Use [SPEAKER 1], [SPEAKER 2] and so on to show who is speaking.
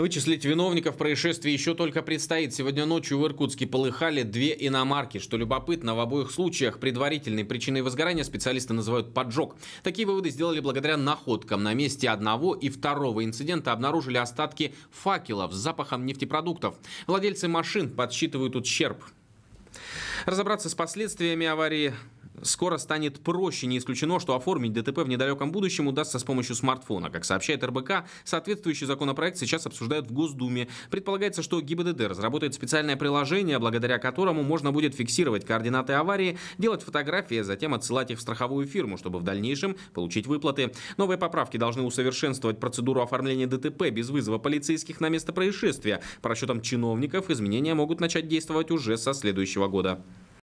[SPEAKER 1] Вычислить виновников происшествия еще только предстоит. Сегодня ночью в Иркутске полыхали две иномарки. Что любопытно, в обоих случаях предварительной причиной возгорания специалисты называют поджог. Такие выводы сделали благодаря находкам. На месте одного и второго инцидента обнаружили остатки факелов с запахом нефтепродуктов. Владельцы машин подсчитывают ущерб. Разобраться с последствиями аварии скоро станет проще. Не исключено, что оформить ДТП в недалеком будущем удастся с помощью смартфона. Как сообщает РБК, соответствующий законопроект сейчас обсуждают в Госдуме. Предполагается, что ГИБДД разработает специальное приложение, благодаря которому можно будет фиксировать координаты аварии, делать фотографии, а затем отсылать их в страховую фирму, чтобы в дальнейшем получить выплаты. Новые поправки должны усовершенствовать процедуру оформления ДТП без вызова полицейских на место происшествия. По расчетам чиновников изменения могут начать действовать уже со следующего года.